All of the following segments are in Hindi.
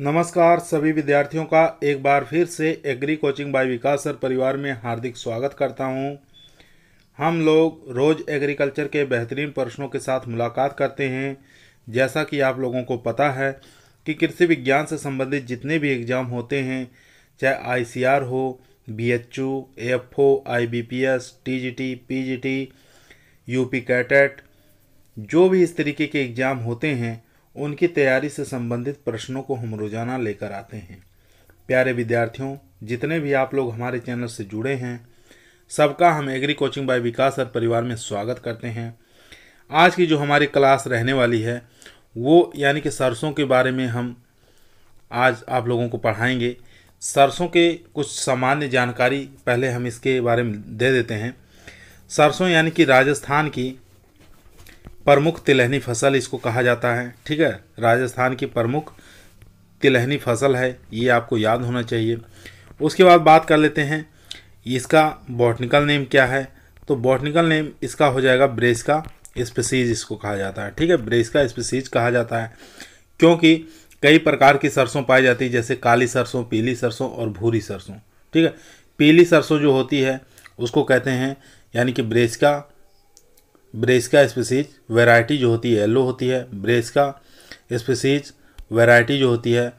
नमस्कार सभी विद्यार्थियों का एक बार फिर से agri coaching by Vikas sir परिवार में हार्दिक स्वागत करता हूं। हम लोग रोज़ एग्रीकल्चर के बेहतरीन प्रश्नों के साथ मुलाकात करते हैं जैसा कि आप लोगों को पता है कि कृषि विज्ञान से संबंधित जितने भी एग्ज़ाम होते हैं चाहे आई हो B B H U F O I P S T G T P G T U P CATET जो भी इस तरीके के एग्ज़ाम होते हैं उनकी तैयारी से संबंधित प्रश्नों को हम रोजाना लेकर आते हैं प्यारे विद्यार्थियों जितने भी आप लोग हमारे चैनल से जुड़े हैं सबका हम एग्री कोचिंग बाय विकास और परिवार में स्वागत करते हैं आज की जो हमारी क्लास रहने वाली है वो यानी कि सरसों के बारे में हम आज आप लोगों को पढ़ाएंगे सरसों के कुछ सामान्य जानकारी पहले हम इसके बारे में दे देते हैं सरसों यानी कि राजस्थान की प्रमुख तिलहनी फसल इसको कहा जाता है ठीक है राजस्थान की प्रमुख तिलहनी फसल है ये आपको याद होना चाहिए उसके बाद बात कर लेते हैं इसका बॉटनिकल नेम क्या है तो बॉटनिकल नेम इसका हो जाएगा ब्रेस का स्पेसीज इसको कहा जाता है ठीक है ब्रेस का स्पेसीज कहा जाता है क्योंकि कई प्रकार की सरसों पाई जाती है जैसे काली सरसों पीली सरसों और भूरी सरसों ठीक है पीली सरसों जो होती है उसको कहते हैं यानी कि ब्रेस का का स्पीसीज वैरायटी जो होती है येलो होती है का स्पीसीज वैरायटी जो होती है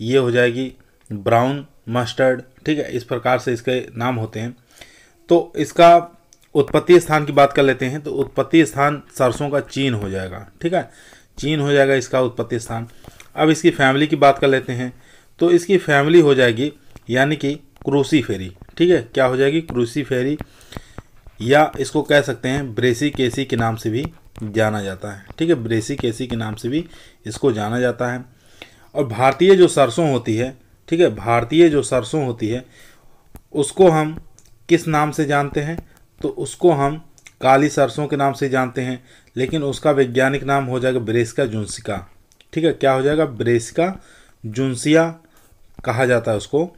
ये हो जाएगी ब्राउन मस्टर्ड ठीक है इस प्रकार से इसके नाम होते हैं तो इसका उत्पत्ति स्थान की बात कर लेते हैं तो उत्पत्ति स्थान सरसों का चीन हो जाएगा ठीक है चीन हो जाएगा इसका उत्पत्ति स्थान अब इसकी फैमिली की बात कर लेते हैं तो इसकी फैमिली हो जाएगी यानी कि क्रूसी फेरी ठीक है क्या हो जाएगी क्रूसी फेरी या इसको कह सकते हैं ब्रेसी केसी के नाम से भी जाना जाता है ठीक है ब्रेसी केसी के नाम से भी इसको जाना जाता है और भारतीय जो सरसों होती है ठीक है भारतीय जो सरसों होती है उसको हम किस नाम से जानते हैं तो उसको हम काली सरसों के नाम से जानते हैं लेकिन उसका वैज्ञानिक नाम हो जाएगा ब्रेसिका जुन्सिका ठीक है क्या हो जाएगा ब्रेसिका जुन्सिया कहा जाता है उसको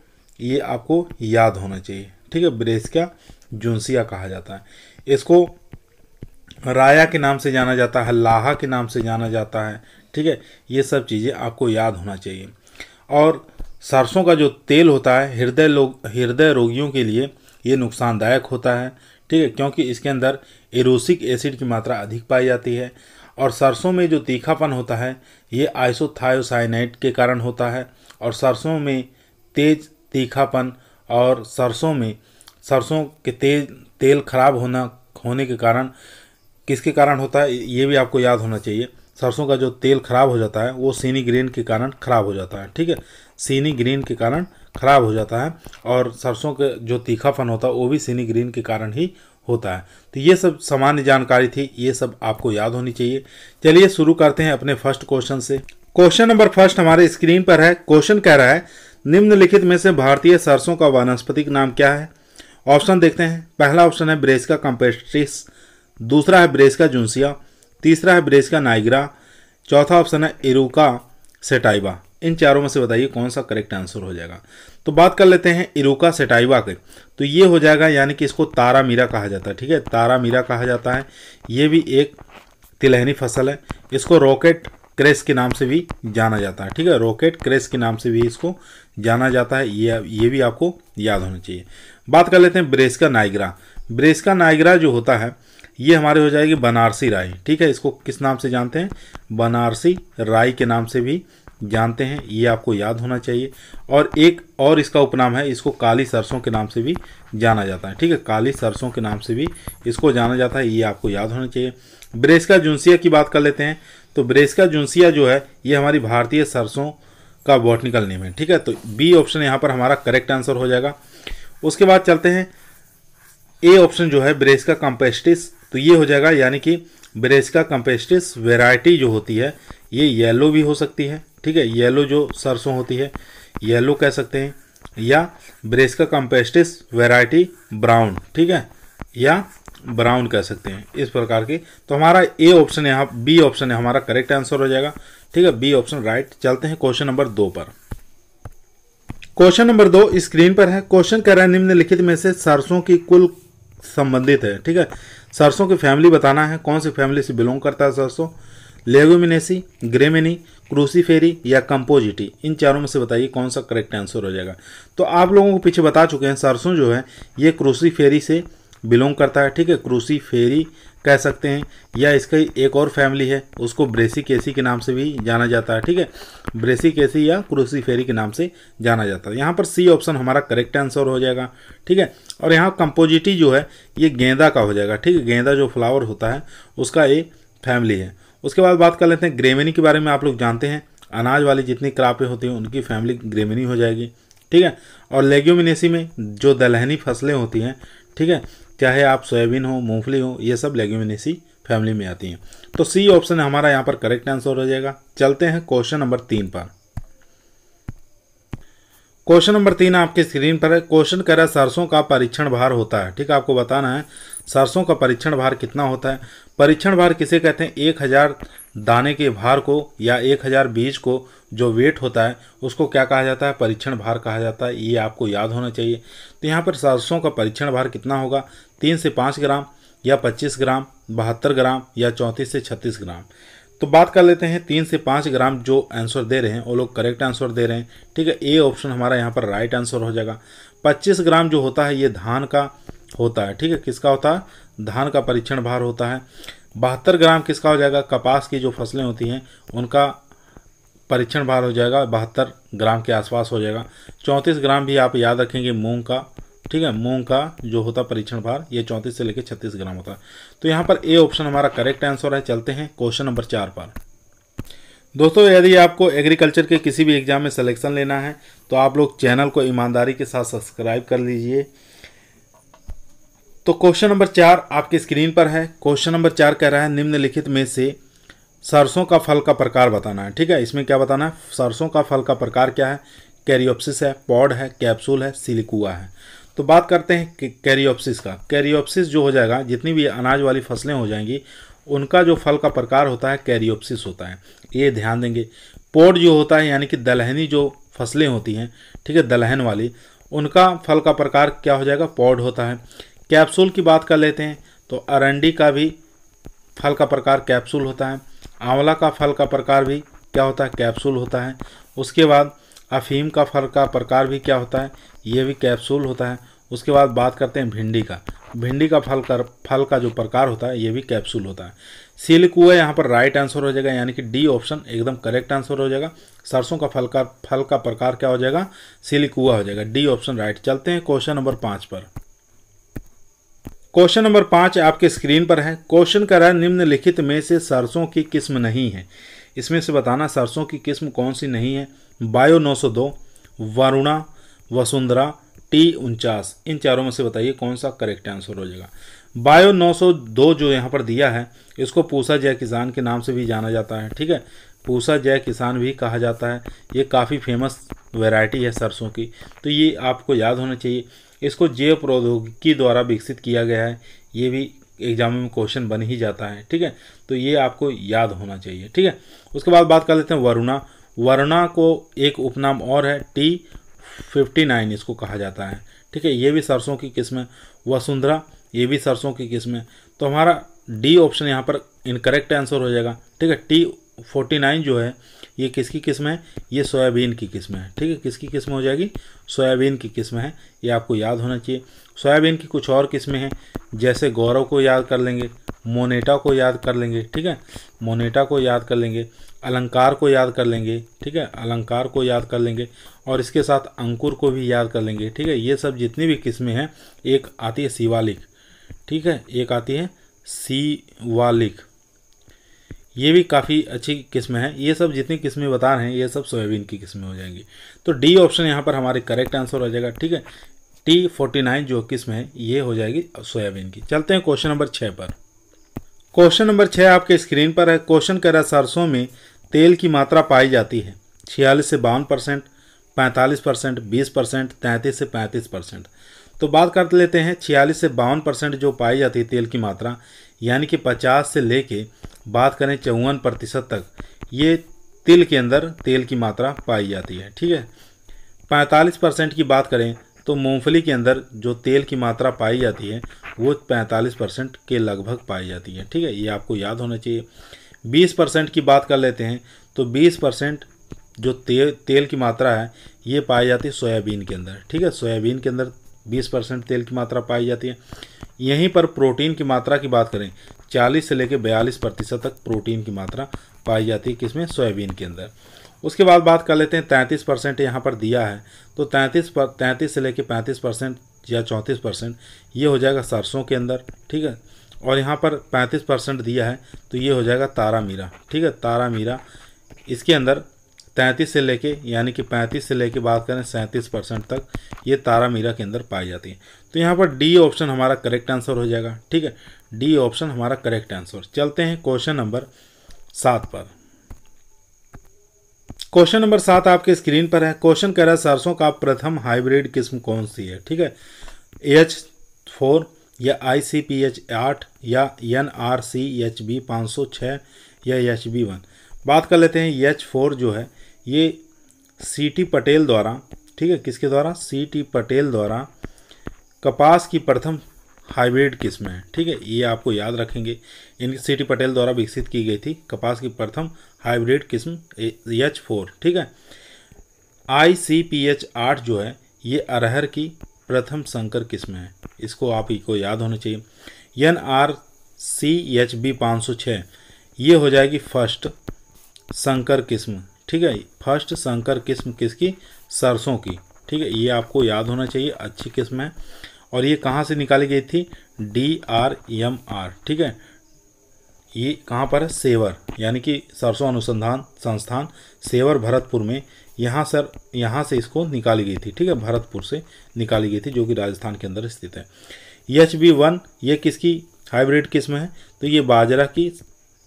ये आपको याद होना चाहिए ठीक है ब्रेसिका जुनसिया कहा जाता है इसको राया के नाम से जाना जाता है लाहा के नाम से जाना जाता है ठीक है ये सब चीज़ें आपको याद होना चाहिए और सरसों का जो तेल होता है हृदय लोग हृदय रोगियों के लिए ये नुकसानदायक होता है ठीक है क्योंकि इसके अंदर एरोसिक एसिड की मात्रा अधिक पाई जाती है और सरसों में जो तीखापन होता है ये आइसोथायोसाइनाइट के कारण होता है और सरसों में तेज तीखापन और सरसों में सरसों के तेल तेल खराब होना होने के कारण किसके कारण होता है ये भी आपको याद होना चाहिए सरसों का जो तेल खराब हो जाता है वो सीनी ग्रेन के कारण खराब हो जाता है ठीक है सीनी ग्रेन के कारण खराब हो जाता है और सरसों का जो तीखापन होता है वो भी सीनी ग्रेन के कारण ही होता है तो ये सब सामान्य जानकारी थी ये सब आपको याद होनी चाहिए चलिए शुरू करते हैं अपने फर्स्ट क्वेश्चन से क्वेश्चन नंबर फर्स्ट हमारे स्क्रीन पर है क्वेश्चन कह रहा है निम्नलिखित में से भारतीय सरसों का वनस्पतिक नाम क्या है ऑप्शन देखते हैं पहला ऑप्शन है का कंपेस्ट्रिस दूसरा है का जूंसिया तीसरा है का नाइग्रा चौथा ऑप्शन है इरुका सेटाइबा इन चारों में से बताइए कौन सा करेक्ट आंसर हो जाएगा तो बात कर लेते हैं इरुका सेटाइबा के तो ये हो जाएगा यानी कि इसको तारा मीरा कहा जाता है ठीक है तारा मीरा कहा जाता है ये भी एक तिलहनी फसल है इसको रॉकेट क्रेस के नाम से भी जाना जाता है ठीक है रॉकेट क्रेस के नाम से भी इसको जाना जाता है ये ये भी आपको याद होना चाहिए बात कर लेते हैं ब्रेस्का नाइग्रा ब्रेस्का नाइग्रा जो होता है ये हमारे हो जाएगी बनारसी राय ठीक है इसको किस नाम से जानते हैं बनारसी राय के नाम से भी जानते हैं ये आपको याद होना चाहिए और एक और इसका उपनाम है इसको काली सरसों के नाम से भी जाना जाता है ठीक है काली सरसों के नाम से भी इसको जाना जाता है ये आपको याद होना चाहिए ब्रेस्का जुन्सिया की बात कर लेते हैं तो ब्रेस्का जुन्सिया जो है ये हमारी भारतीय सरसों का बॉटनिकल नेम है ठीक है तो बी ऑप्शन यहाँ पर हमारा करेक्ट आंसर हो जाएगा उसके बाद चलते हैं ए ऑप्शन जो है ब्रेस का कंपेस्टिस तो ये हो जाएगा यानी कि ब्रेस का कंपेस्टिस वेराइटी जो होती है ये येलो भी हो सकती है ठीक है येलो जो सरसों होती है येलो कह सकते हैं या ब्रेस का कंपेस्टिस वेराइटी ब्राउन ठीक है या ब्राउन कह सकते हैं इस प्रकार के तो हमारा ए ऑप्शन यहाँ बी ऑप्शन है हमारा करेक्ट आंसर हो जाएगा ठीक है बी ऑप्शन राइट चलते हैं क्वेश्चन नंबर दो पर क्वेश्चन नंबर दो स्क्रीन पर है क्वेश्चन कह रहा है निम्नलिखित में से सरसों की कुल संबंधित है ठीक है सरसों की फैमिली बताना है कौन सी फैमिली से बिलोंग करता है सरसों लेगोमिनेसी ग्रेमिनी क्रूसीफेरी या कंपोजिटी इन चारों में से बताइए कौन सा करेक्ट आंसर हो जाएगा तो आप लोगों को पीछे बता चुके हैं सरसों जो है ये क्रूसीफेरी से बिलोंग करता है ठीक है क्रूसीफेरी कह सकते हैं या इसका एक और फैमिली है उसको ब्रेसी केसी के नाम से भी जाना जाता है ठीक है ब्रेसी केसी या फेरी के नाम से जाना जाता है यहाँ पर सी ऑप्शन हमारा करेक्ट आंसर हो जाएगा ठीक है और यहाँ कंपोजिटी जो है ये गेंदा का हो जाएगा ठीक है गेंदा जो फ्लावर होता है उसका ये फैमिली है उसके बाद बात कर लेते हैं ग्रेमिनी के बारे में आप लोग जानते हैं अनाज वाली जितनी क्रापें होती हैं उनकी फैमिली ग्रेमिनी हो जाएगी ठीक है और लेग्यूमिनेसी में जो दलहनी फसलें होती हैं ठीक है चाहे आप सोयाबीन हो मूंगफली हो ये सब लेग्यूमिनेसी फैमिली में आती हैं तो सी ऑप्शन हमारा यहाँ पर करेक्ट आंसर हो जाएगा चलते हैं क्वेश्चन नंबर तीन पर क्वेश्चन नंबर तीन आपके स्क्रीन पर है क्वेश्चन कह रहा है सरसों का परीक्षण भार होता है ठीक है आपको बताना है सरसों का परीक्षण भार कितना होता है परीक्षण भार किसे कहते हैं एक हजार दाने के भार को या एक हजार बीज को जो वेट होता है उसको क्या कहा जाता है परीक्षण भार कहा जाता है ये आपको याद होना चाहिए तो यहाँ पर सरसों का परीक्षण भार कितना होगा तीन से पाँच ग्राम या पच्चीस ग्राम बहत्तर ग्राम या चौंतीस से छत्तीस ग्राम तो बात कर लेते हैं तीन से पाँच ग्राम जो आंसर दे रहे हैं वो लोग करेक्ट आंसर दे रहे हैं ठीक है ए ऑप्शन हमारा यहाँ पर राइट आंसर हो जाएगा पच्चीस ग्राम जो होता है ये धान का होता है ठीक है किसका होता है धान का परीक्षण भार होता है बहत्तर ग्राम किसका हो जाएगा कपास की जो फसलें होती हैं उनका परीक्षण भार हो जाएगा बहत्तर ग्राम के आसपास हो जाएगा चौंतीस ग्राम भी आप याद रखेंगे मूंग का ठीक है मूंग का जो होता परीक्षण भार ये चौंतीस से लेकर छत्तीस ग्राम होता तो यहाँ पर ए ऑप्शन हमारा करेक्ट आंसर है चलते हैं क्वेश्चन नंबर चार पर दोस्तों यदि आपको एग्रीकल्चर के किसी भी एग्जाम में सिलेक्शन लेना है तो आप लोग चैनल को ईमानदारी के साथ सब्सक्राइब कर लीजिए तो क्वेश्चन नंबर चार आपके स्क्रीन पर है क्वेश्चन नंबर चार कह रहा है निम्नलिखित में से सरसों का फल का प्रकार बताना है ठीक है इसमें क्या बताना है सरसों का फल का प्रकार क्या है कैरियोप्सिस है पॉड है कैप्सूल है सिलिकुआ है तो बात करते हैं कैरियोप्सिस का कैरियोप्सिस जो हो जाएगा जितनी भी अनाज वाली फसलें हो जाएंगी उनका जो फल का प्रकार होता है कैरियोप्सिस होता है ये ध्यान देंगे पोड जो होता है यानी कि दलहनी जो फसलें होती हैं ठीक है दलहन वाली उनका फल का प्रकार क्या हो जाएगा पौड होता है कैप्सूल की बात कर लेते हैं तो अरंडी का भी फल का प्रकार कैप्सूल होता है आंवला का फल का प्रकार भी क्या होता है कैप्सूल होता है उसके बाद अफीम का फल का प्रकार भी क्या होता है ये भी कैप्सूल होता है उसके बाद बात करते हैं भिंडी का भिंडी का फल कर फल का जो प्रकार होता है ये भी कैप्सूल होता है कुआ यहाँ पर राइट आंसर हो जाएगा यानी कि डी ऑप्शन एकदम करेक्ट आंसर हो जाएगा सरसों का फल का फल का प्रकार क्या हो जाएगा कुआ हो जाएगा डी ऑप्शन राइट चलते हैं क्वेश्चन नंबर पाँच पर क्वेश्चन नंबर पाँच आपके स्क्रीन पर है क्वेश्चन का रहा है निम्नलिखित में से सरसों की किस्म नहीं है इसमें से बताना सरसों की किस्म कौन सी नहीं है बायो 902, वरुणा वसुंधरा टी उनचास इन चारों में से बताइए कौन सा करेक्ट आंसर हो जाएगा बायो 902 जो यहाँ पर दिया है इसको पूसा जय किसान के नाम से भी जाना जाता है ठीक है पूसा जय किसान भी कहा जाता है ये काफ़ी फेमस वैरायटी है सरसों की तो ये आपको याद होना चाहिए इसको जैव प्रौद्योगिकी द्वारा विकसित किया गया है ये भी एग्जाम में क्वेश्चन बन ही जाता है ठीक है तो ये आपको याद होना चाहिए ठीक है उसके बाद बात कर लेते हैं वरुणा वर्णा को एक उपनाम और है टी फिफ्टी नाइन इसको कहा जाता है ठीक है ये भी सरसों की किस्म है वसुंधरा ये भी सरसों की किस्म है तो हमारा डी ऑप्शन यहाँ पर इनकरेक्ट आंसर हो जाएगा ठीक है टी फोर्टी नाइन जो है ये किसकी किस्म है ये सोयाबीन की किस्म है ठीक है किसकी किस्म हो जाएगी सोयाबीन की किस्म है ये आपको याद होना चाहिए सोयाबीन की कुछ और किस्में हैं जैसे गौरव को याद कर लेंगे मोनेटा को याद कर लेंगे ठीक है मोनेटा को याद कर लेंगे अलंकार को याद कर लेंगे ठीक है अलंकार को याद कर लेंगे और इसके साथ अंकुर को भी याद कर लेंगे ठीक है ये सब जितनी भी किस्में हैं एक आती है शिवालिक ठीक है एक आती है शिवालिक ये भी काफ़ी अच्छी किस्में हैं ये सब जितनी किस्में बता रहे हैं ये सब सोयाबीन की किस्में हो जाएंगी तो डी ऑप्शन यहाँ पर हमारे करेक्ट आंसर हो जाएगा ठीक है टी फोर्टी नाइन जो कि है ये हो जाएगी सोयाबीन की चलते हैं क्वेश्चन नंबर छः पर क्वेश्चन नंबर छः आपके स्क्रीन पर है क्वेश्चन कह रहा सरसों में तेल की मात्रा पाई जाती है छियालीस से बावन परसेंट पैंतालीस परसेंट बीस परसेंट तैंतीस से पैंतीस परसेंट तो बात कर लेते हैं छियालीस से बावन परसेंट जो पाई जाती है तेल की मात्रा यानी कि पचास से कर बात करें चौवन प्रतिशत तक ये तिल के अंदर तेल की मात्रा पाई जाती है ठीक है पैंतालीस परसेंट की बात करें तो मूंगफली के अंदर जो तेल की मात्रा पाई जाती है वो 45 परसेंट के लगभग पाई जाती है ठीक है ये आपको याद होना चाहिए 20 परसेंट की बात कर लेते हैं तो 20 परसेंट जो तेल तेल की मात्रा है ये पाई जाती है सोयाबीन के अंदर ठीक है सोयाबीन के अंदर 20 परसेंट तेल की मात्रा पाई जाती है यहीं पर प्रोटीन की मात्रा की बात करें चालीस से लेकर बयालीस प्रतिशत तक प्रोटीन की मात्रा पाई जाती है किसमें सोयाबीन के अंदर उसके बाद बात कर लेते हैं तैंतीस परसेंट यहाँ पर दिया है तो तैंतीस पर तैंतीस से लेकर पैंतीस परसेंट या चौंतीस परसेंट ये हो जाएगा सरसों के अंदर ठीक है और यहाँ पर पैंतीस परसेंट दिया है तो ये हो जाएगा तारा मीरा ठीक है तारा मीरा इसके अंदर तैंतीस से लेके यानी कि पैंतीस से लेके बात करें सैंतीस परसेंट तक ये तारा मीरा के अंदर पाई जाती है तो यहाँ पर डी ऑप्शन हमारा करेक्ट आंसर हो जाएगा ठीक है डी ऑप्शन हमारा करेक्ट आंसर चलते हैं क्वेश्चन नंबर सात पर क्वेश्चन नंबर सात आपके स्क्रीन पर है क्वेश्चन कह रहा है सरसों का प्रथम हाइब्रिड किस्म कौन सी है ठीक है एच फोर या आई सी पी एच आठ या N R C H B पाँच सौ छः या एच बी वन बात कर लेते हैं एच फोर जो है ये सी टी पटेल द्वारा ठीक है किसके द्वारा सी टी पटेल द्वारा कपास की प्रथम हाइब्रिड किस्म है ठीक है ये आपको याद रखेंगे इनकी सी टी पटेल द्वारा विकसित की गई थी कपास की प्रथम हाइब्रिड किस्म एच फोर ठीक है आई सी पी एच आठ जो है ये अरहर की प्रथम संकर किस्म है इसको आप को याद होना चाहिए N R C H B पाँच सौ छः ये हो जाएगी फर्स्ट संकर किस्म ठीक है फर्स्ट संकर किस्म किसकी सरसों की ठीक है ये आपको याद होना चाहिए अच्छी किस्म है और ये कहाँ से निकाली गई थी डी आर एम आर ठीक है ये कहाँ पर है सेवर यानी कि सरसों अनुसंधान संस्थान सेवर भरतपुर में यहाँ सर यहाँ से इसको निकाली गई थी ठीक है भरतपुर से निकाली गई थी जो कि राजस्थान के अंदर स्थित है एच बी वन ये किसकी हाइब्रिड किस्म है तो ये बाजरा की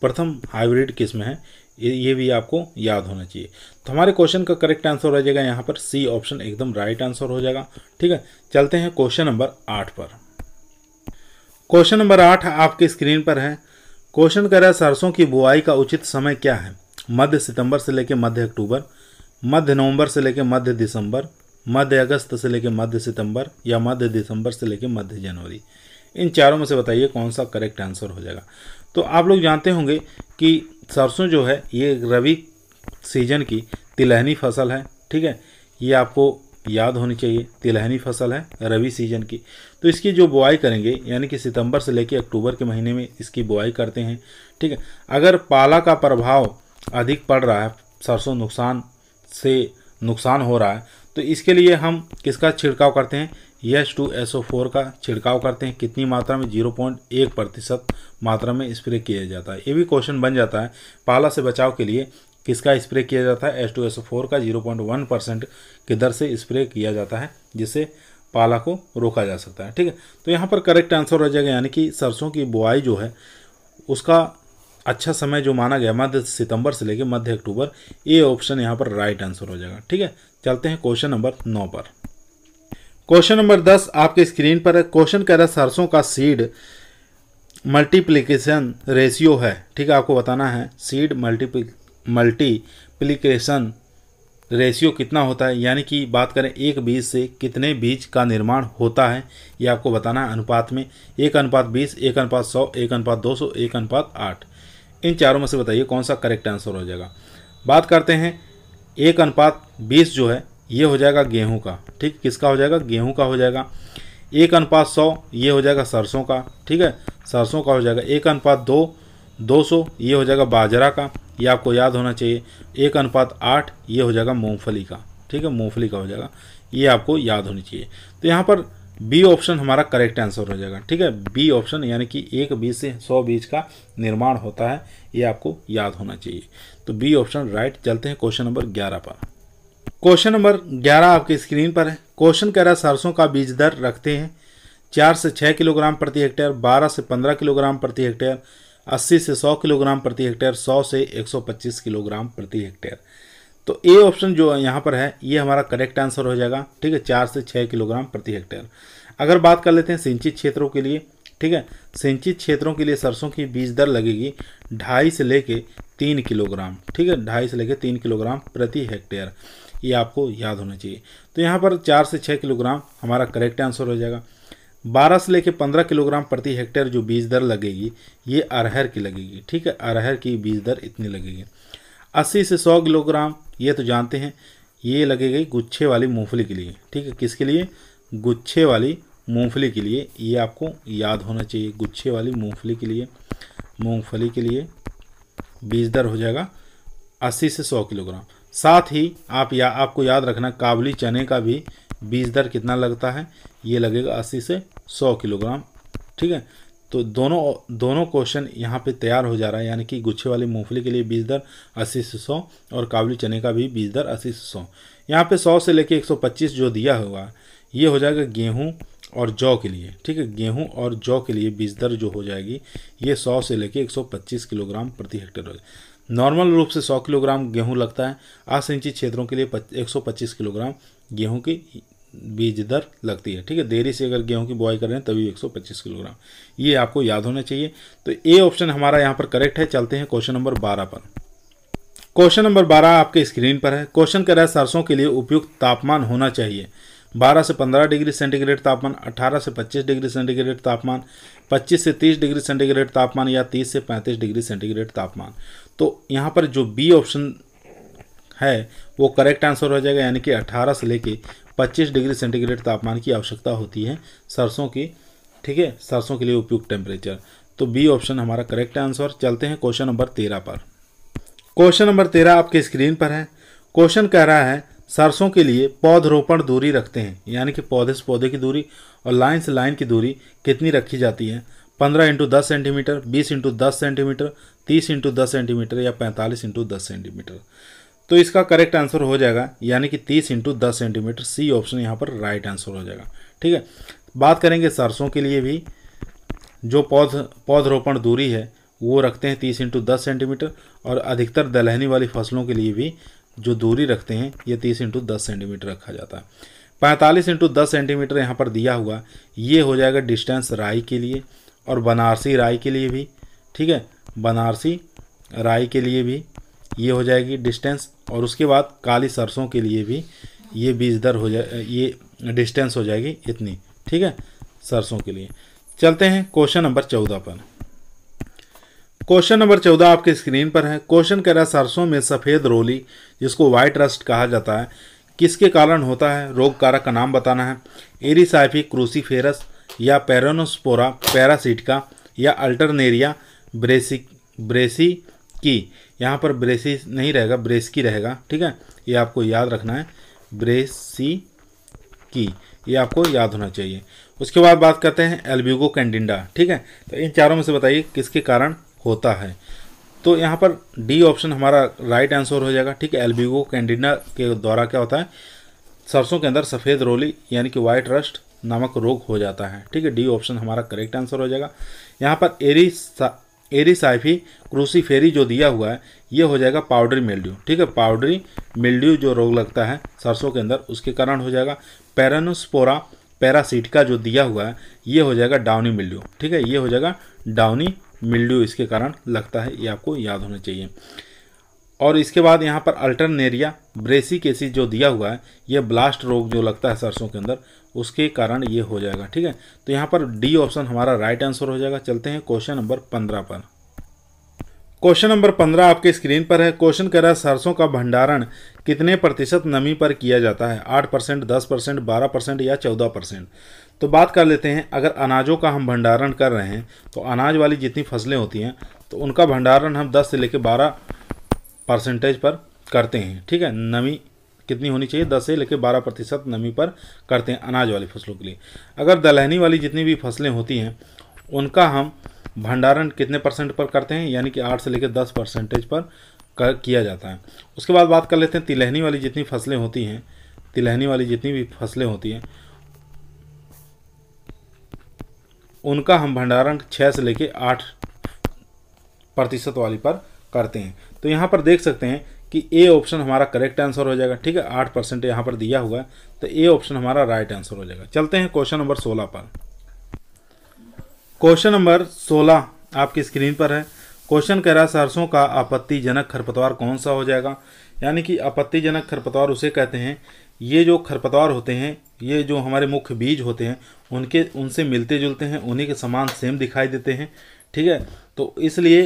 प्रथम हाइब्रिड किस्म है ये भी आपको याद होना चाहिए तो हमारे क्वेश्चन का करेक्ट आंसर हो जाएगा यहाँ पर सी ऑप्शन एकदम राइट आंसर हो जाएगा ठीक है चलते हैं क्वेश्चन नंबर आठ पर क्वेश्चन नंबर आठ आपके स्क्रीन पर है क्वेश्चन कह रहा है सरसों की बुआई का उचित समय क्या है मध्य सितंबर से लेकर मध्य अक्टूबर मध्य नवंबर से लेकर मध्य दिसंबर मध्य अगस्त से लेकर मध्य सितंबर या मध्य दिसंबर से लेकर मध्य जनवरी इन चारों में से बताइए कौन सा करेक्ट आंसर हो जाएगा तो आप लोग जानते होंगे कि सरसों जो है ये रवि सीजन की तिलहनी फसल है ठीक है ये आपको याद होनी चाहिए तिलहनी फसल है रबी सीजन की तो इसकी जो बुआई करेंगे यानी कि सितंबर से लेकर अक्टूबर के महीने में इसकी बुआई करते हैं ठीक है अगर पाला का प्रभाव अधिक पड़ रहा है सरसों नुकसान से नुकसान हो रहा है तो इसके लिए हम किसका छिड़काव करते हैं H two S O four का छिड़काव करते हैं कितनी मात्रा में जीरो पॉइंट एक प्रतिशत मात्रा में स्प्रे किया जाता है ये भी क्वेश्चन बन जाता है पाला से बचाव के लिए किसका स्प्रे किया जाता है एस टू एस फोर का जीरो पॉइंट वन परसेंट की दर से स्प्रे किया जाता है जिससे पाला को रोका जा सकता है ठीक है तो यहाँ पर करेक्ट आंसर हो जाएगा यानी कि सरसों की बुआई जो है उसका अच्छा समय जो माना गया मध्य सितंबर से लेकर मध्य अक्टूबर ये ऑप्शन यहाँ पर राइट आंसर हो जाएगा ठीक है चलते हैं क्वेश्चन नंबर नौ पर क्वेश्चन नंबर दस आपके स्क्रीन पर है क्वेश्चन कह रहा है सरसों का सीड मल्टीप्लीकेशन रेशियो है ठीक है आपको बताना है सीड मल्टीप्ली मल्टीप्लीकेशन रेशियो कितना होता है यानी कि बात करें एक बीज से कितने बीज का निर्माण होता है ये आपको बताना है अनुपात में एक अनुपात बीस एक अनुपात सौ एक अनुपात दो सौ एक अनुपात आठ इन चारों में से बताइए कौन सा करेक्ट आंसर हो जाएगा बात करते हैं एक अनुपात बीस जो है ये हो जाएगा गेहूं का ठीक किसका हो जाएगा गेहूँ का हो जाएगा एक अनुपात सौ ये हो जाएगा सरसों का ठीक है सरसों का हो जाएगा एक अनुपात दो 200 ये हो जाएगा बाजरा का ये आपको याद होना चाहिए एक अनुपात आठ ये हो जाएगा मूंगफली का ठीक है मूंगफली का हो जाएगा ये आपको याद होनी चाहिए तो यहाँ पर बी ऑप्शन हमारा करेक्ट आंसर हो जाएगा ठीक है बी ऑप्शन यानी कि एक बीज से सौ बीज का निर्माण होता है ये आपको याद होना चाहिए तो बी ऑप्शन राइट चलते हैं क्वेश्चन नंबर ग्यारह पर क्वेश्चन नंबर ग्यारह आपकी स्क्रीन पर है क्वेश्चन कह रहा है सरसों का बीज दर रखते हैं चार से छः किलोग्राम प्रति हेक्टेयर बारह से पंद्रह किलोग्राम प्रति हेक्टेयर 80 से 100 किलोग्राम प्रति हेक्टेयर 100 से 125 किलोग्राम प्रति हेक्टेयर तो ए ऑप्शन जो यहाँ पर है ये हमारा करेक्ट आंसर हो जाएगा ठीक है चार से छः किलोग्राम प्रति हेक्टेयर अगर बात कर लेते हैं सिंचित क्षेत्रों के लिए ठीक है सिंचित क्षेत्रों के लिए सरसों की बीज दर लगेगी ढाई से कर तीन किलोग्राम ठीक है ढाई से लेके तीन किलोग्राम प्रति हेक्टेयर ये आपको याद होना चाहिए तो यहाँ पर चार से छः किलोग्राम हमारा करेक्ट आंसर हो जाएगा 12 से लेके 15 किलोग्राम प्रति हेक्टेयर जो बीज दर लगेगी ये अरहर की लगेगी ठीक है अरहर की बीज दर इतनी लगेगी 80 से 100 किलोग्राम ये तो जानते हैं ये लगेगी गुच्छे वाली मूंगफली के लिए ठीक है किसके लिए गुच्छे वाली मूंगफली के लिए ये आपको याद होना चाहिए गुच्छे वाली मूँगफली के लिए मूँगफली के लिए बीज दर हो जाएगा अस्सी से सौ किलोग्राम साथ ही आप या आपको याद रखना काबली चने का भी बीज दर कितना लगता है ये लगेगा 80 से सौ किलोग्राम ठीक है तो दोनों दोनों क्वेश्चन यहाँ पे तैयार हो जा रहा है यानी कि गुच्छे वाली मूंगफली के लिए बीज दर अस्सी से सौ और काबली चने का भी बीज दर अस्सी से सौ यहाँ पे सौ से लेके एक सौ पच्चीस जो दिया हुआ ये हो जाएगा गेहूँ और जौ के लिए ठीक है गेहूँ और जौ के लिए बीज दर जो हो जाएगी ये सौ से लेके एक सौ पच्चीस किलोग्राम प्रति हेक्टेयर होगी नॉर्मल रूप से सौ किलोग्राम गेहूँ लगता है असिंचित क्षेत्रों के लिए पच्चीस किलोग्राम गेहूँ की बीज दर लगती है ठीक है देरी से अगर गेहूं की बुआई कर रहे हैं तभी 125 किलोग्राम ये आपको याद होना चाहिए तो ए ऑप्शन हमारा यहाँ पर करेक्ट है चलते हैं क्वेश्चन नंबर 12 पर क्वेश्चन नंबर 12 आपके स्क्रीन पर है क्वेश्चन कह रहा है सरसों के लिए उपयुक्त तापमान होना चाहिए 12 से 15 डिग्री सेंटीग्रेड तापमान 18 से 25 डिग्री सेंटीग्रेड तापमान 25 से 30 डिग्री सेंटीग्रेड तापमान या 30 से 35 डिग्री सेंटीग्रेड तापमान तो यहाँ पर जो बी ऑप्शन है वो करेक्ट आंसर हो जाएगा यानी कि 18 से लेके 25 डिग्री सेंटीग्रेड तापमान की आवश्यकता होती है सरसों की ठीक है सरसों के लिए उपयुक्त टेम्परेचर तो बी ऑप्शन हमारा करेक्ट आंसर चलते हैं क्वेश्चन नंबर तेरह पर क्वेश्चन नंबर तेरह आपके स्क्रीन पर है क्वेश्चन कह रहा है सरसों के लिए पौधरोपण दूरी रखते हैं यानी कि पौधे से पौधे की दूरी और लाइन से लाइन की दूरी कितनी रखी जाती है पंद्रह इंटू दस सेंटीमीटर बीस इंटू दस सेंटीमीटर तीस इंटू दस सेंटीमीटर या पैंतालीस इंटू दस सेंटीमीटर तो इसका करेक्ट आंसर हो जाएगा यानी कि तीस इंटू दस सेंटीमीटर सी ऑप्शन यहाँ पर राइट आंसर हो जाएगा ठीक है बात करेंगे सरसों के लिए भी जो पौध पौधरोपण दूरी है वो रखते हैं तीस इंटू दस सेंटीमीटर और अधिकतर दलहनी वाली फसलों के लिए भी जो दूरी रखते हैं ये तीस इंटू दस सेंटीमीटर रखा जाता है पैंतालीस इंटू दस सेंटीमीटर यहाँ पर दिया हुआ ये हो जाएगा डिस्टेंस राई के लिए और बनारसी राई के लिए भी ठीक है बनारसी राई के लिए भी ये हो जाएगी डिस्टेंस और उसके बाद काली सरसों के लिए भी ये बीज दर हो जाए ये डिस्टेंस हो जाएगी इतनी ठीक है सरसों के लिए चलते हैं क्वेश्चन नंबर चौदह पर क्वेश्चन नंबर चौदह आपके स्क्रीन पर है क्वेश्चन कह रहा है सरसों में सफ़ेद रोली जिसको वाइट रस्ट कहा जाता है किसके कारण होता है रोग कारक का नाम बताना है एरिसाइफी क्रूसीफेरस या पेरोनोस्पोरा पैरासिटिका या अल्टरनेरिया ब्रेसिक ब्रेसी की यहाँ पर ब्रेसी नहीं रहेगा ब्रेस की रहेगा ठीक है ये आपको याद रखना है ब्रेसी की ये आपको याद होना चाहिए उसके बाद बात करते हैं एल्ब्यूगो कैंडिंडा ठीक है तो इन चारों में से बताइए किसके कारण होता है तो यहाँ पर डी ऑप्शन हमारा राइट आंसर हो जाएगा ठीक है एल्ब्यूगो कैंडिंडा के द्वारा क्या होता है सरसों के अंदर सफ़ेद रोली यानी कि वाइट रस्ट नामक रोग हो जाता है ठीक है डी ऑप्शन हमारा करेक्ट आंसर हो जाएगा यहाँ पर एरी सा, एरिसाइफी क्रूसीफेरी जो दिया हुआ है ये हो जाएगा पाउडरी मिल्ड्यू ठीक है पाउडरी मिल्ड्यू जो रोग लगता है सरसों के अंदर उसके कारण हो जाएगा पेरानोस्पोरा पैरासीट का जो दिया हुआ है ये हो जाएगा डाउनी मिल्ड्यू ठीक है ये हो जाएगा डाउनी मिल्ड्यू इसके कारण लगता है ये आपको याद होना चाहिए और इसके बाद यहाँ पर अल्टरनेरिया ब्रेसिकेसिस जो दिया हुआ है ये ब्लास्ट रोग जो लगता है सरसों के अंदर उसके कारण ये हो जाएगा ठीक है तो यहाँ पर डी ऑप्शन हमारा राइट आंसर हो जाएगा चलते हैं क्वेश्चन नंबर पंद्रह पर क्वेश्चन नंबर पंद्रह आपके स्क्रीन पर है क्वेश्चन कह रहा है सरसों का भंडारण कितने प्रतिशत नमी पर किया जाता है आठ परसेंट दस परसेंट बारह परसेंट या चौदह परसेंट तो बात कर लेते हैं अगर अनाजों का हम भंडारण कर रहे हैं तो अनाज वाली जितनी फसलें होती हैं तो उनका भंडारण हम दस से लेकर बारह परसेंटेज पर करते हैं ठीक है नमी कितनी होनी चाहिए दस से लेकर बारह प्रतिशत नमी पर करते हैं अनाज वाली फसलों के लिए अगर दलहनी वाली जितनी भी फसलें होती हैं उनका हम भंडारण कितने परसेंट पर करते हैं यानी कि आठ से लेकर दस परसेंटेज पर कर किया जाता है उसके बाद बात कर लेते हैं तिलहनी वाली जितनी फसलें होती हैं तिलहनी वाली जितनी भी फसलें होती हैं उनका हम भंडारण छः से लेकर आठ प्रतिशत वाली पर करते हैं तो यहाँ पर देख सकते हैं कि ए ऑप्शन हमारा करेक्ट आंसर हो जाएगा ठीक है आठ परसेंट यहाँ पर दिया हुआ है तो ए ऑप्शन हमारा राइट आंसर हो जाएगा चलते हैं क्वेश्चन नंबर सोलह पर क्वेश्चन नंबर सोलह आपकी स्क्रीन पर है क्वेश्चन कह रहा है सरसों का आपत्तिजनक खरपतवार कौन सा हो जाएगा यानी कि आपत्तिजनक खरपतवार उसे कहते हैं ये जो खरपतवार होते हैं ये जो हमारे मुख्य बीज होते हैं उनके उनसे मिलते जुलते हैं उन्हीं के समान सेम दिखाई देते हैं ठीक है तो इसलिए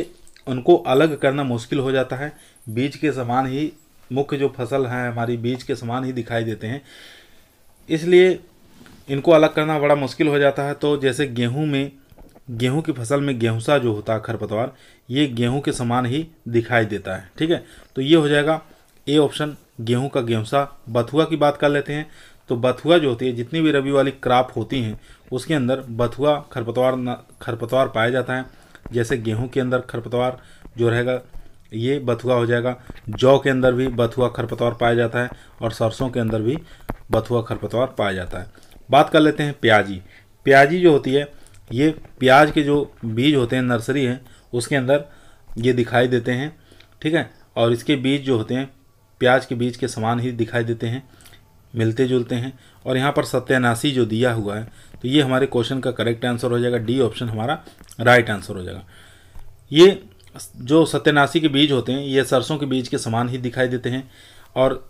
उनको अलग करना मुश्किल हो जाता है बीज के समान ही मुख्य जो फसल हैं हमारी बीज के समान ही दिखाई देते हैं इसलिए इनको अलग करना बड़ा मुश्किल हो जाता है तो जैसे गेहूं में गेहूं की फसल में गेहूसा जो होता है खरपतवार ये गेहूं के समान ही दिखाई देता है ठीक है तो ये हो जाएगा ए ऑप्शन गेहूं का गेहूसा बथुआ की बात कर लेते हैं तो बथुआ जो होती है जितनी भी रबी वाली क्राप होती हैं उसके अंदर बथुआ खरपतवार खरपतवार पाया जाता है जैसे गेहूं के अंदर खरपतवार जो रहेगा ये बथुआ हो जाएगा जौ के अंदर भी बथुआ खरपतवार पाया जाता है और सरसों के अंदर भी बथुआ खरपतवार पाया जाता है बात कर लेते हैं प्याजी प्याजी जो होती है ये प्याज के जो बीज होते हैं नर्सरी है उसके अंदर ये दिखाई देते हैं ठीक है और इसके बीज जो होते हैं प्याज के बीज के समान ही दिखाई देते हैं मिलते जुलते हैं और यहाँ पर सत्यानाशी जो दिया हुआ है तो ये हमारे क्वेश्चन का करेक्ट आंसर हो जाएगा डी ऑप्शन हमारा राइट आंसर हो जाएगा ये जो सत्यानाशी के बीज होते हैं ये सरसों के बीज के समान ही दिखाई देते हैं और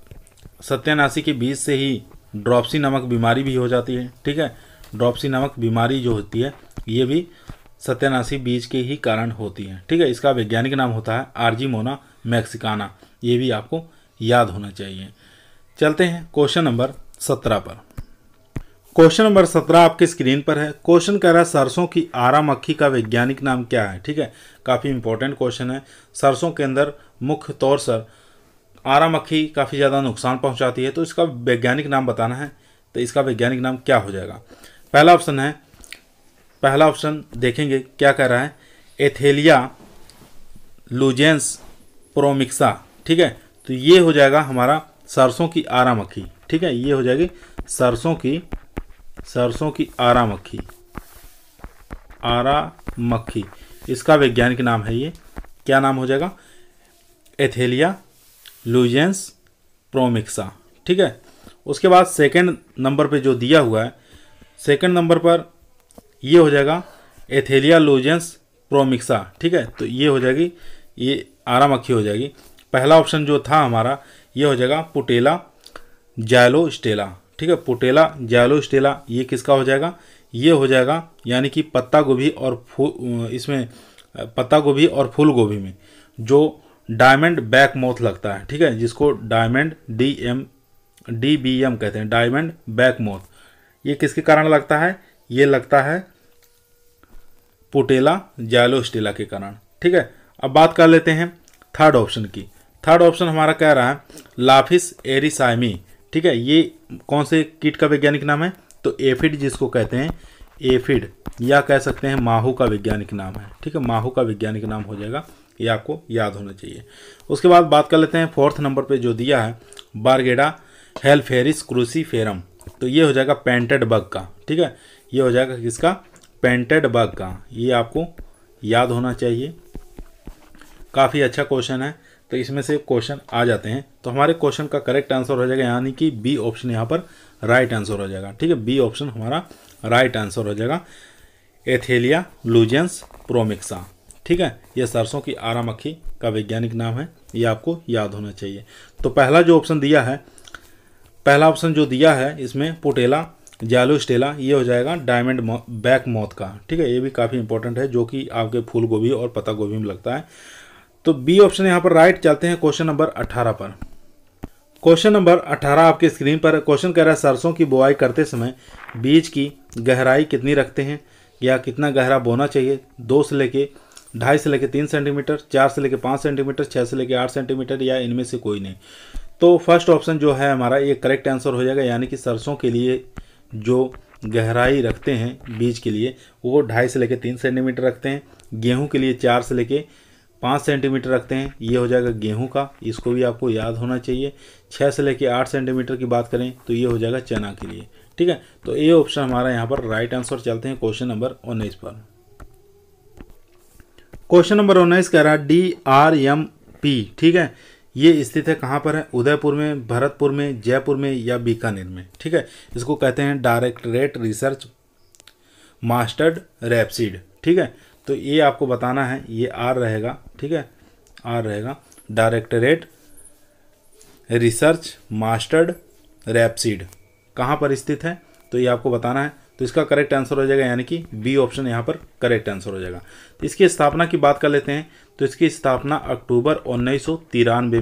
सत्यानाशी के बीज से ही ड्रॉपसी नामक बीमारी भी हो जाती है ठीक है ड्रॉपसी नामक बीमारी जो होती है ये भी सत्यानाशी बीज के ही कारण होती है ठीक है इसका वैज्ञानिक नाम होता है आर्जीमोना मैक्सिकाना ये भी आपको याद होना चाहिए चलते हैं क्वेश्चन नंबर सत्रह पर क्वेश्चन नंबर सत्रह आपके स्क्रीन पर है क्वेश्चन कह रहा है सरसों की आरा मक्खी का वैज्ञानिक नाम क्या है ठीक है काफ़ी इंपॉर्टेंट क्वेश्चन है सरसों के अंदर मुख्य तौर सर आरा मक्खी काफ़ी ज़्यादा नुकसान पहुंचाती है तो इसका वैज्ञानिक नाम बताना है तो इसका वैज्ञानिक नाम क्या हो जाएगा पहला ऑप्शन है पहला ऑप्शन देखेंगे क्या कह रहा है एथेलिया लुजेंस प्रोमिक्सा ठीक है तो ये हो जाएगा हमारा सरसों की आरा मक्खी ठीक है ये हो जाएगी सरसों की सरसों की आरा मक्खी आरा मक्खी इसका वैज्ञानिक नाम है ये क्या नाम हो जाएगा एथेलिया लुजेंस प्रोमिक्सा ठीक है उसके बाद सेकंड नंबर पे जो दिया हुआ है सेकंड नंबर पर ये हो जाएगा एथेलिया लुजेंस प्रोमिक्सा ठीक है तो ये हो जाएगी ये आरा मक्खी हो जाएगी पहला ऑप्शन जो था हमारा ये हो जाएगा पुटेला जैलो स्टेला ठीक है पोटेला जैलो स्टेला ये किसका हो जाएगा ये हो जाएगा यानी कि पत्ता गोभी और फूल इसमें पत्ता गोभी और फूल गोभी में जो डायमंड बैक मोथ लगता है ठीक है जिसको diamond D M D B M कहते हैं डायमंड बैक मोथ ये किसके कारण लगता है ये लगता है पोटेला स्टेला के कारण ठीक है अब बात कर लेते हैं थर्ड ऑप्शन की थर्ड ऑप्शन हमारा कह रहा है लाफिस एरिसाइमी ठीक है ये कौन से कीट का वैज्ञानिक नाम है तो एफिड जिसको कहते हैं एफिड या कह सकते हैं माहू का वैज्ञानिक नाम है ठीक है माहू का वैज्ञानिक नाम हो जाएगा ये आपको याद होना चाहिए उसके बाद बात कर लेते हैं फोर्थ नंबर पे जो दिया है बारगेडा हेल्फेरिस क्रूसी तो ये हो जाएगा पेंटेड बग का ठीक है ये हो जाएगा किसका पेंटेड बग का ये आपको याद होना चाहिए काफ़ी अच्छा क्वेश्चन है तो इसमें से क्वेश्चन आ जाते हैं तो हमारे क्वेश्चन का करेक्ट आंसर हो जाएगा यानी कि बी ऑप्शन यहाँ पर राइट आंसर हो जाएगा ठीक है बी ऑप्शन हमारा राइट आंसर हो जाएगा एथेलिया लूजेंस प्रोमिक्सा ठीक है यह सरसों की आरा मक्खी का वैज्ञानिक नाम है ये आपको याद होना चाहिए तो पहला जो ऑप्शन दिया है पहला ऑप्शन जो दिया है इसमें पोटेला जालू स्टेला ये हो जाएगा डायमंड बैक मौत का ठीक है ये भी काफ़ी इंपॉर्टेंट है जो कि आपके फूल गोभी और पत्ता गोभी में लगता है तो बी ऑप्शन यहाँ पर राइट चलते हैं क्वेश्चन नंबर अठारह पर क्वेश्चन नंबर 18 आपके स्क्रीन पर क्वेश्चन कह रहा है सरसों की बुआई करते समय बीज की गहराई कितनी रखते हैं या कितना गहरा बोना चाहिए दो से लेके ढाई से लेके तीन सेंटीमीटर चार से लेके पाँच सेंटीमीटर छः से लेके आठ सेंटीमीटर या इनमें से कोई नहीं तो फर्स्ट ऑप्शन जो है हमारा ये करेक्ट आंसर हो जाएगा यानी कि सरसों के लिए जो गहराई रखते हैं बीज के लिए वो ढाई से लेके तीन सेंटीमीटर रखते हैं गेहूँ के लिए चार से लेके पाँच सेंटीमीटर रखते हैं ये हो जाएगा गेहूं का इसको भी आपको याद होना चाहिए छः से लेकर आठ सेंटीमीटर की बात करें तो ये हो जाएगा चना के लिए ठीक है तो ये ऑप्शन हमारा यहाँ पर राइट आंसर चलते हैं क्वेश्चन नंबर उन्नीस पर क्वेश्चन नंबर उन्नीस कह रहा है डी आर एम पी ठीक है ये स्थित है कहाँ पर है उदयपुर में भरतपुर में जयपुर में या बीकानेर में ठीक है इसको कहते हैं डायरेक्टरेट रिसर्च मास्टर्ड रेपसीड ठीक है तो ये आपको बताना है ये आर रहेगा ठीक है आर रहेगा डायरेक्टरेट रिसर्च मास्टर्ड रैपसीड कहाँ पर स्थित है तो ये आपको बताना है तो इसका करेक्ट आंसर हो जाएगा यानी कि बी ऑप्शन यहाँ पर करेक्ट आंसर हो जाएगा तो इसकी स्थापना की बात कर लेते हैं तो इसकी स्थापना अक्टूबर उन्नीस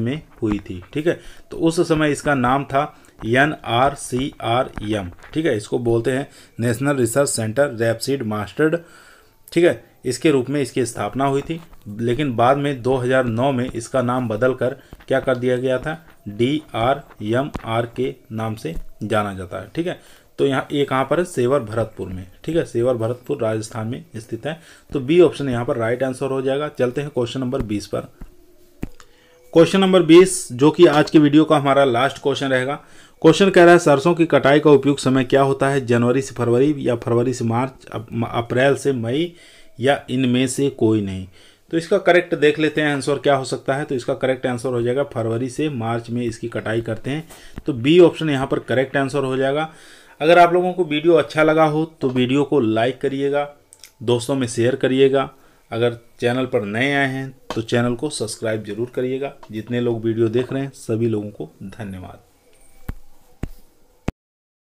में हुई थी ठीक है तो उस समय इसका नाम था N R C R M ठीक है इसको बोलते हैं national research centre rapeseed mustard ठीक है इसके रूप में इसकी स्थापना हुई थी लेकिन बाद में 2009 में इसका नाम बदलकर क्या कर दिया गया था डी आर एम आर के नाम से जाना जाता है ठीक है तो यहाँ ये कहाँ पर है सेवर भरतपुर में ठीक है सेवर भरतपुर राजस्थान में स्थित है तो बी ऑप्शन यहाँ पर राइट आंसर हो जाएगा चलते हैं क्वेश्चन नंबर बीस पर क्वेश्चन नंबर बीस जो कि आज के वीडियो का हमारा लास्ट क्वेश्चन रहेगा क्वेश्चन कह रहा है सरसों की कटाई का उपयुक्त समय क्या होता है जनवरी से फरवरी या फरवरी से मार्च अप्रैल से मई या इनमें से कोई नहीं तो इसका करेक्ट देख लेते हैं आंसर क्या हो सकता है तो इसका करेक्ट आंसर हो जाएगा फरवरी से मार्च में इसकी कटाई करते हैं तो बी ऑप्शन यहाँ पर करेक्ट आंसर हो जाएगा अगर आप लोगों को वीडियो अच्छा लगा हो तो वीडियो को लाइक करिएगा दोस्तों में शेयर करिएगा अगर चैनल पर नए आए हैं तो चैनल को सब्सक्राइब जरूर करिएगा जितने लोग वीडियो देख रहे हैं सभी लोगों को धन्यवाद